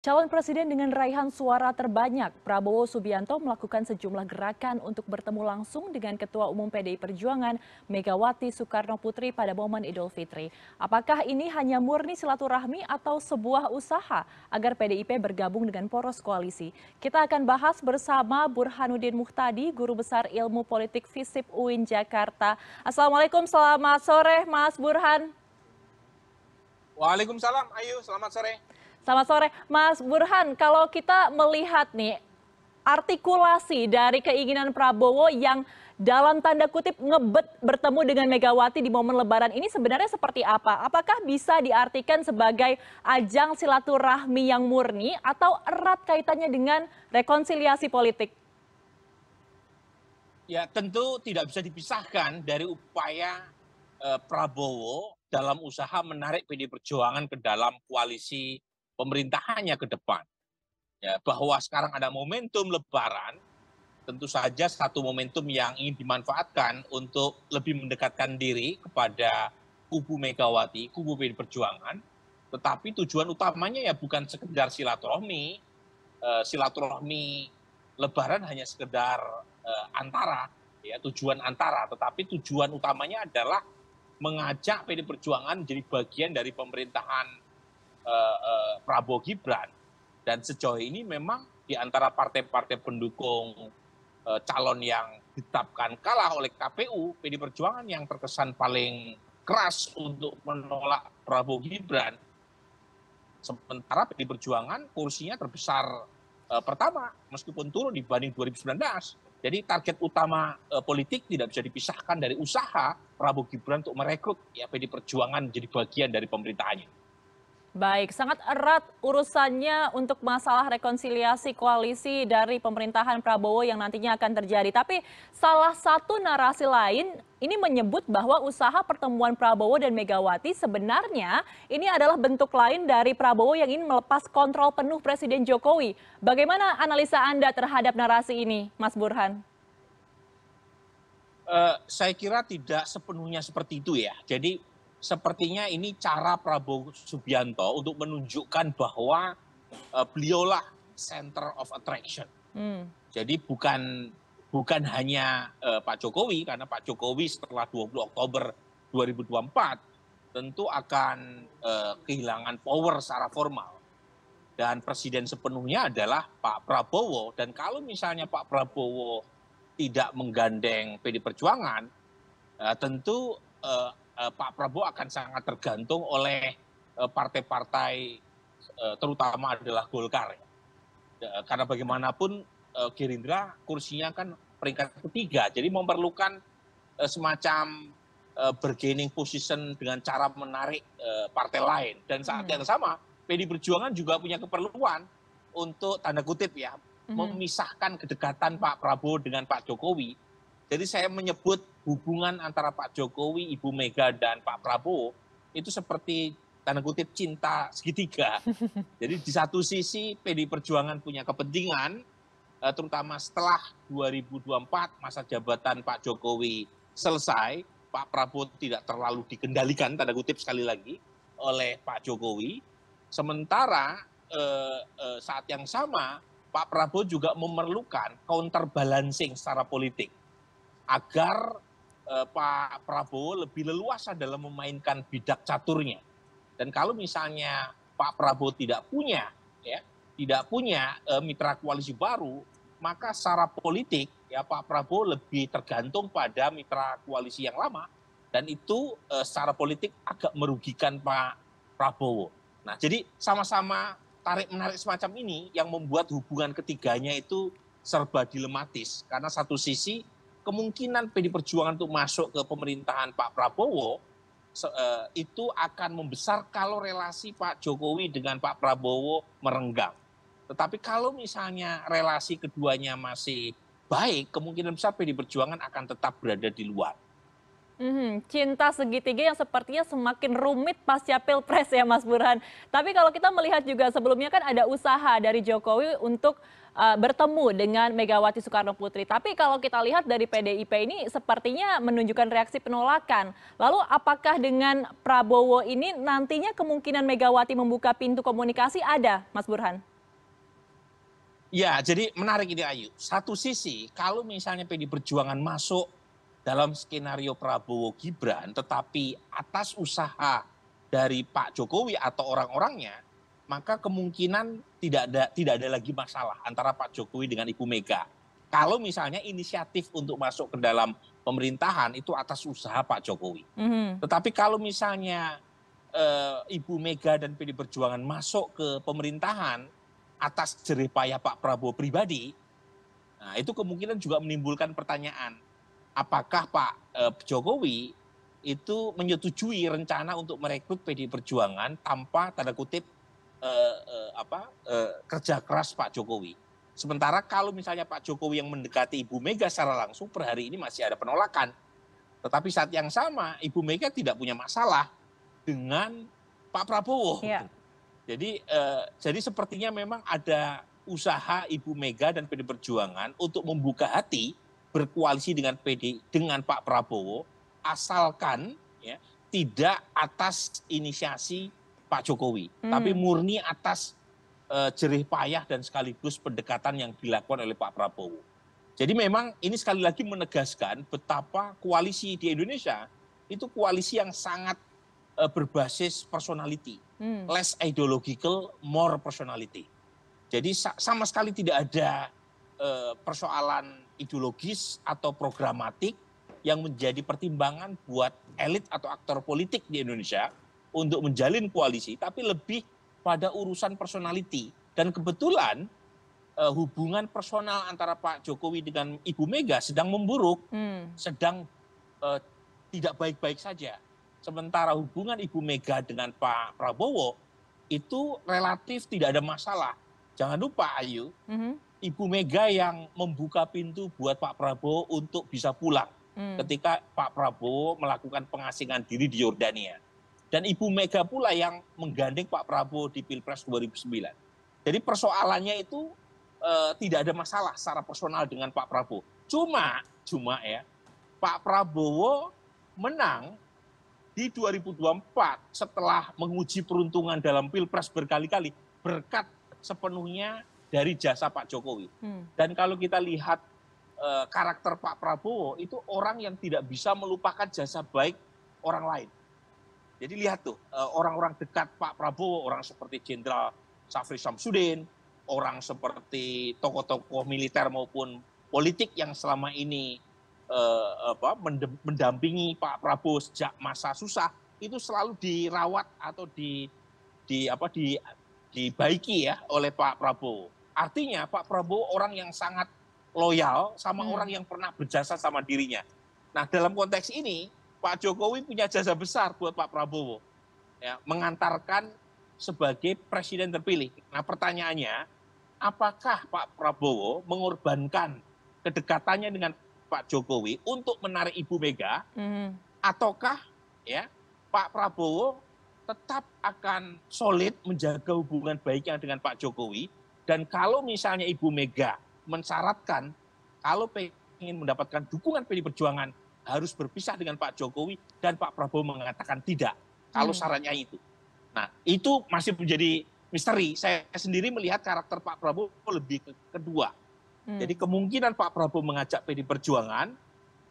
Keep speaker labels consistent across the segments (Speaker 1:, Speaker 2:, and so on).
Speaker 1: Calon presiden dengan raihan suara terbanyak, Prabowo Subianto melakukan sejumlah gerakan untuk bertemu langsung dengan Ketua Umum PDI Perjuangan Megawati Soekarno Putri pada momen Idul Fitri. Apakah ini hanya murni silaturahmi atau sebuah usaha agar PDIP bergabung dengan poros koalisi? Kita akan bahas bersama Burhanuddin Muhtadi, Guru Besar Ilmu Politik FISIP UIN Jakarta. Assalamualaikum, selamat sore Mas Burhan.
Speaker 2: Waalaikumsalam, Ayu, selamat sore.
Speaker 1: Selamat sore, Mas Burhan. Kalau kita melihat nih artikulasi dari keinginan Prabowo yang dalam tanda kutip ngebet bertemu dengan Megawati di momen Lebaran ini sebenarnya seperti apa? Apakah bisa diartikan sebagai ajang silaturahmi yang murni atau erat kaitannya dengan rekonsiliasi politik?
Speaker 2: Ya tentu tidak bisa dipisahkan dari upaya eh, Prabowo dalam usaha menarik PD Perjuangan ke dalam koalisi pemerintahannya ke depan. Ya, bahwa sekarang ada momentum lebaran, tentu saja satu momentum yang ingin dimanfaatkan untuk lebih mendekatkan diri kepada kubu Megawati, kubu PD Perjuangan, tetapi tujuan utamanya ya bukan sekedar silaturahmi, eh, silaturahmi lebaran hanya sekedar eh, antara, ya tujuan antara, tetapi tujuan utamanya adalah mengajak PD Perjuangan menjadi bagian dari pemerintahan Eh, eh, Prabowo Gibran dan sejauh ini memang di antara partai-partai pendukung eh, calon yang ditetapkan kalah oleh KPU, PD Perjuangan yang terkesan paling keras untuk menolak Prabowo Gibran. Sementara PD Perjuangan kursinya terbesar uh, pertama meskipun turun dibanding 2019. Jadi target utama e, politik tidak bisa dipisahkan dari usaha Prabowo Gibran untuk merekrut ya PD Perjuangan menjadi bagian dari pemerintahannya.
Speaker 1: Baik, sangat erat urusannya untuk masalah rekonsiliasi koalisi dari pemerintahan Prabowo yang nantinya akan terjadi. Tapi salah satu narasi lain ini menyebut bahwa usaha pertemuan Prabowo dan Megawati sebenarnya ini adalah bentuk lain dari Prabowo yang ingin melepas kontrol penuh Presiden Jokowi. Bagaimana analisa Anda terhadap narasi ini, Mas Burhan?
Speaker 2: Uh, saya kira tidak sepenuhnya seperti itu ya. Jadi sepertinya ini cara Prabowo Subianto untuk menunjukkan bahwa uh, beliaulah center of attraction. Hmm. Jadi bukan bukan hanya uh, Pak Jokowi karena Pak Jokowi setelah 20 Oktober 2024 tentu akan uh, kehilangan power secara formal. Dan presiden sepenuhnya adalah Pak Prabowo dan kalau misalnya Pak Prabowo tidak menggandeng PD Perjuangan, uh, tentu uh, Eh, Pak Prabowo akan sangat tergantung oleh eh, partai-partai eh, terutama adalah Golkar. Ya, karena bagaimanapun Gerindra kursinya kan peringkat ketiga, jadi memerlukan semacam bergaining position dengan cara menarik partai lain. Dan saat hmm. yang sama, PD Perjuangan juga punya keperluan untuk tanda kutip ya, hmm. memisahkan kedekatan Pak Prabowo dengan Pak Jokowi jadi saya menyebut hubungan antara Pak Jokowi, Ibu Mega, dan Pak Prabowo itu seperti tanda kutip cinta segitiga. Jadi di satu sisi PD Perjuangan punya kepentingan, eh, terutama setelah 2024 masa jabatan Pak Jokowi selesai, Pak Prabowo tidak terlalu dikendalikan, tanda kutip sekali lagi, oleh Pak Jokowi. Sementara eh, eh saat yang sama, Pak Prabowo juga memerlukan counterbalancing secara politik agar eh, Pak Prabowo lebih leluasa dalam memainkan bidak caturnya. Dan kalau misalnya Pak Prabowo tidak punya, ya, tidak punya eh, mitra koalisi baru, maka secara politik ya Pak Prabowo lebih tergantung pada mitra koalisi yang lama dan itu eh, secara politik agak merugikan Pak Prabowo. Nah, jadi sama-sama tarik menarik semacam ini yang membuat hubungan ketiganya itu serba dilematis karena satu sisi kemungkinan PD Perjuangan untuk masuk ke pemerintahan Pak Prabowo eh, itu akan membesar kalau relasi Pak Jokowi dengan Pak Prabowo merenggang. Tetapi kalau misalnya relasi keduanya masih baik, kemungkinan besar PD Perjuangan akan tetap berada di luar.
Speaker 1: Hmm, cinta segitiga yang sepertinya semakin rumit pasca pilpres ya Mas Burhan. Tapi kalau kita melihat juga sebelumnya kan ada usaha dari Jokowi untuk uh, bertemu dengan Megawati Soekarno Putri. Tapi kalau kita lihat dari PDIP ini sepertinya menunjukkan reaksi penolakan. Lalu apakah dengan Prabowo ini nantinya kemungkinan Megawati membuka pintu komunikasi ada, Mas Burhan?
Speaker 2: Ya, jadi menarik ini Ayu. Satu sisi kalau misalnya PD Perjuangan masuk dalam skenario Prabowo Gibran, tetapi atas usaha dari Pak Jokowi atau orang-orangnya, maka kemungkinan tidak ada tidak ada lagi masalah antara Pak Jokowi dengan Ibu Mega. Kalau misalnya inisiatif untuk masuk ke dalam pemerintahan itu atas usaha Pak Jokowi. Mm -hmm. Tetapi kalau misalnya e, Ibu Mega dan PD Perjuangan masuk ke pemerintahan atas jerih payah Pak Prabowo pribadi, nah itu kemungkinan juga menimbulkan pertanyaan apakah Pak eh, Jokowi itu menyetujui rencana untuk merekrut PD Perjuangan tanpa tanda kutip eh, eh, apa eh, kerja keras Pak Jokowi. Sementara kalau misalnya Pak Jokowi yang mendekati Ibu Mega secara langsung per hari ini masih ada penolakan. Tetapi saat yang sama Ibu Mega tidak punya masalah dengan Pak Prabowo. Ya. Jadi eh, jadi sepertinya memang ada usaha Ibu Mega dan PD Perjuangan untuk membuka hati berkoalisi dengan PD dengan Pak Prabowo asalkan ya, tidak atas inisiasi Pak Jokowi, hmm. tapi murni atas uh, jerih payah dan sekaligus pendekatan yang dilakukan oleh Pak Prabowo. Jadi memang ini sekali lagi menegaskan betapa koalisi di Indonesia itu koalisi yang sangat uh, berbasis personality, hmm. less ideological, more personality. Jadi sa sama sekali tidak ada uh, persoalan ideologis atau programatik yang menjadi pertimbangan buat elit atau aktor politik di Indonesia untuk menjalin koalisi, tapi lebih pada urusan personality. Dan kebetulan eh, hubungan personal antara Pak Jokowi dengan Ibu Mega sedang memburuk, hmm. sedang eh, tidak baik-baik saja. Sementara hubungan Ibu Mega dengan Pak Prabowo itu relatif tidak ada masalah. Jangan lupa Ayu, mm -hmm Ibu Mega yang membuka pintu buat Pak Prabowo untuk bisa pulang hmm. ketika Pak Prabowo melakukan pengasingan diri di Yordania. Dan Ibu Mega pula yang menggandeng Pak Prabowo di Pilpres 2009. Jadi persoalannya itu e, tidak ada masalah secara personal dengan Pak Prabowo. Cuma, cuma ya, Pak Prabowo menang di 2024 setelah menguji peruntungan dalam Pilpres berkali-kali berkat sepenuhnya dari jasa Pak Jokowi. Hmm. Dan kalau kita lihat e, karakter Pak Prabowo itu orang yang tidak bisa melupakan jasa baik orang lain. Jadi lihat tuh orang eh, orang-orang dekat Pak Prabowo, orang seperti Jenderal Safri Samsudin, orang seperti tokoh-tokoh militer maupun politik yang selama ini e, apa, mendampingi Pak Prabowo sejak masa susah itu selalu dirawat atau di di apa di dibaiki ya oleh Pak Prabowo. Artinya Pak Prabowo orang yang sangat loyal sama hmm. orang yang pernah berjasa sama dirinya. Nah, dalam konteks ini Pak Jokowi punya jasa besar buat Pak Prabowo. Ya, mengantarkan sebagai presiden terpilih. Nah, pertanyaannya, apakah Pak Prabowo mengorbankan kedekatannya dengan Pak Jokowi untuk menarik Ibu Mega hmm. ataukah ya Pak Prabowo tetap akan solid menjaga hubungan baiknya dengan Pak Jokowi dan kalau misalnya Ibu Mega mensyaratkan kalau ingin mendapatkan dukungan PD Perjuangan harus berpisah dengan Pak Jokowi dan Pak Prabowo mengatakan tidak. Kalau hmm. sarannya itu. Nah, itu masih menjadi misteri. Saya sendiri melihat karakter Pak Prabowo lebih ke kedua. Hmm. Jadi kemungkinan Pak Prabowo mengajak PD Perjuangan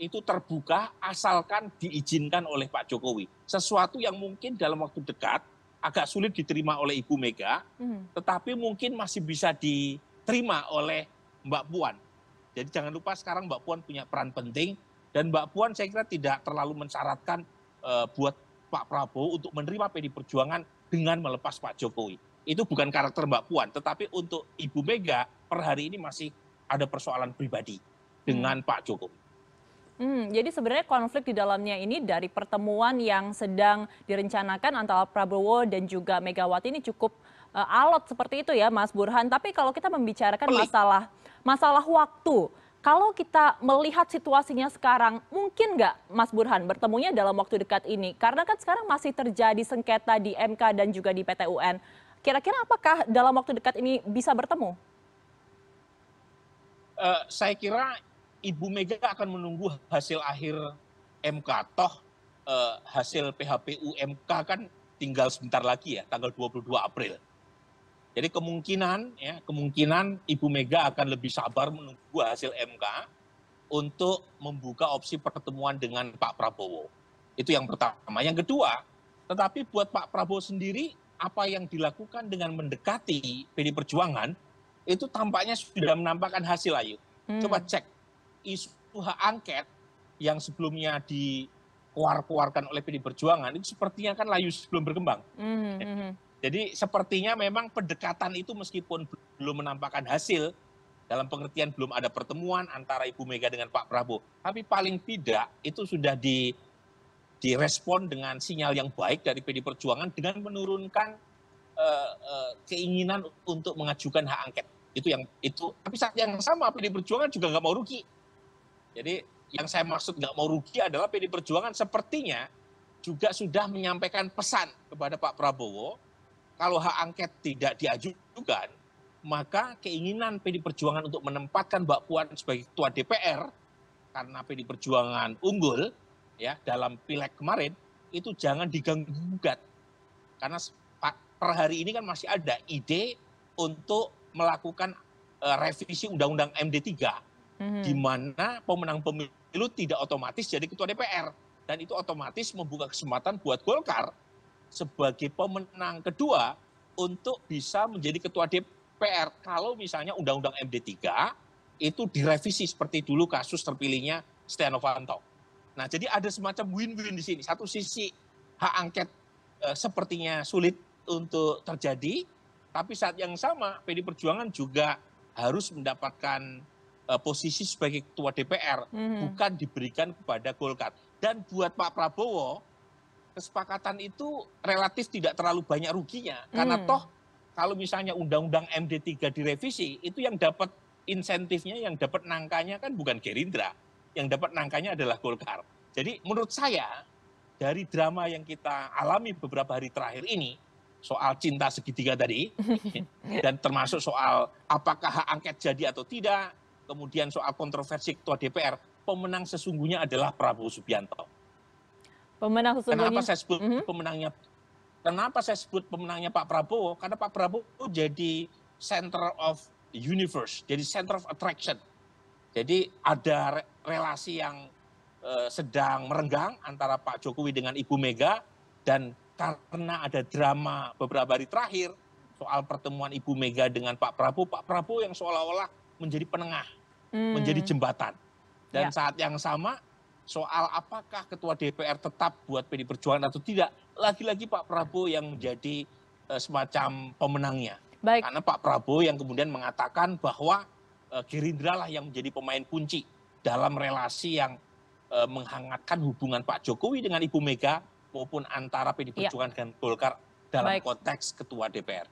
Speaker 2: itu terbuka asalkan diizinkan oleh Pak Jokowi. Sesuatu yang mungkin dalam waktu dekat agak sulit diterima oleh Ibu Mega, hmm. tetapi mungkin masih bisa diterima oleh Mbak Puan. Jadi jangan lupa sekarang Mbak Puan punya peran penting dan Mbak Puan saya kira tidak terlalu mensyaratkan uh, buat Pak Prabowo untuk menerima PD Perjuangan dengan melepas Pak Jokowi. Itu bukan karakter Mbak Puan, tetapi untuk Ibu Mega per hari ini masih ada persoalan pribadi dengan hmm. Pak Jokowi.
Speaker 1: Hmm, jadi sebenarnya konflik di dalamnya ini dari pertemuan yang sedang direncanakan antara Prabowo dan juga Megawati ini cukup uh, alot seperti itu ya Mas Burhan. Tapi kalau kita membicarakan masalah masalah waktu, kalau kita melihat situasinya sekarang, mungkin nggak Mas Burhan bertemunya dalam waktu dekat ini? Karena kan sekarang masih terjadi sengketa di MK dan juga di PT UN. Kira-kira apakah dalam waktu dekat ini bisa bertemu?
Speaker 2: Uh, saya kira Ibu Mega akan menunggu hasil akhir MK. Toh eh, hasil PHPU MK kan tinggal sebentar lagi ya, tanggal 22 April. Jadi kemungkinan ya, kemungkinan Ibu Mega akan lebih sabar menunggu hasil MK untuk membuka opsi pertemuan dengan Pak Prabowo. Itu yang pertama. Yang kedua, tetapi buat Pak Prabowo sendiri apa yang dilakukan dengan mendekati PD Perjuangan itu tampaknya sudah menampakkan hasil ayo. Hmm. Coba cek isu hak angket yang sebelumnya dikeluarkan keluarkan oleh PD Perjuangan itu sepertinya kan layu sebelum berkembang.
Speaker 1: Mm-hmm.
Speaker 2: Jadi sepertinya memang pendekatan itu meskipun belum menampakkan hasil dalam pengertian belum ada pertemuan antara Ibu Mega dengan Pak Prabowo, tapi paling tidak itu sudah di direspon dengan sinyal yang baik dari PD Perjuangan dengan menurunkan uh, uh, keinginan untuk mengajukan hak angket itu yang itu tapi saat yang sama PD Perjuangan juga nggak mau rugi jadi yang saya maksud nggak mau rugi adalah PD Perjuangan sepertinya juga sudah menyampaikan pesan kepada Pak Prabowo kalau hak angket tidak diajukan maka keinginan PD Perjuangan untuk menempatkan Mbak Puan sebagai ketua DPR karena PD Perjuangan unggul ya dalam pileg kemarin itu jangan diganggu gugat karena per hari ini kan masih ada ide untuk melakukan eh, revisi Undang-Undang MD 3 hmm. di mana pemenang pemilu tidak otomatis jadi ketua DPR dan itu otomatis membuka kesempatan buat Golkar sebagai pemenang kedua untuk bisa menjadi ketua DPR kalau misalnya Undang-Undang MD3 itu direvisi seperti dulu kasus terpilihnya Setia Fanto. Nah, jadi ada semacam win-win di sini. Satu sisi hak angket e, sepertinya sulit untuk terjadi, tapi saat yang sama PD Perjuangan juga harus mendapatkan Eh, posisi sebagai ketua DPR hmm. bukan diberikan kepada Golkar. Dan buat Pak Prabowo kesepakatan itu relatif tidak terlalu banyak ruginya hmm. karena toh kalau misalnya undang-undang MD3 direvisi itu yang dapat insentifnya yang dapat nangkanya kan bukan Gerindra, yang dapat nangkanya adalah Golkar. Jadi menurut saya dari drama yang kita alami beberapa hari terakhir ini soal cinta segitiga tadi dan termasuk soal apakah hak angket jadi atau tidak kemudian soal kontroversi ketua DPR, pemenang sesungguhnya adalah Prabowo Subianto.
Speaker 1: Pemenang sesungguhnya. Kenapa saya
Speaker 2: sebut mm -hmm. pemenangnya? Kenapa saya sebut pemenangnya Pak Prabowo? Karena Pak Prabowo jadi center of universe, jadi center of attraction. Jadi ada re relasi yang uh, sedang merenggang antara Pak Jokowi dengan Ibu Mega dan karena ada drama beberapa hari terakhir soal pertemuan Ibu Mega dengan Pak Prabowo, Pak Prabowo yang seolah-olah menjadi penengah hmm. menjadi jembatan. Dan ya. saat yang sama soal apakah ketua DPR tetap buat PD Perjuangan atau tidak, lagi-lagi Pak Prabowo yang menjadi uh, semacam pemenangnya. Baik. Karena Pak Prabowo yang kemudian mengatakan bahwa uh, Gerindra lah yang menjadi pemain kunci dalam relasi yang uh, menghangatkan hubungan Pak Jokowi dengan Ibu Mega maupun antara PD ya. Perjuangan ya. dan Golkar dalam baik. konteks ketua DPR.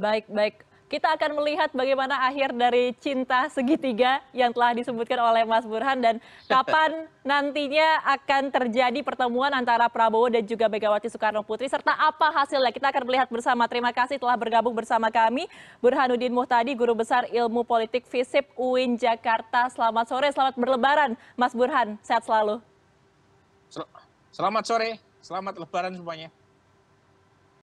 Speaker 1: Baik, baik. Kita akan melihat bagaimana akhir dari cinta segitiga yang telah disebutkan oleh Mas Burhan dan kapan nantinya akan terjadi pertemuan antara Prabowo dan juga Megawati Soekarno Putri serta apa hasilnya. Kita akan melihat bersama. Terima kasih telah bergabung bersama kami. Burhanuddin Muhtadi, Guru Besar Ilmu Politik FISIP UIN Jakarta. Selamat sore, selamat berlebaran Mas Burhan. Sehat selalu.
Speaker 2: Selamat sore, selamat lebaran semuanya.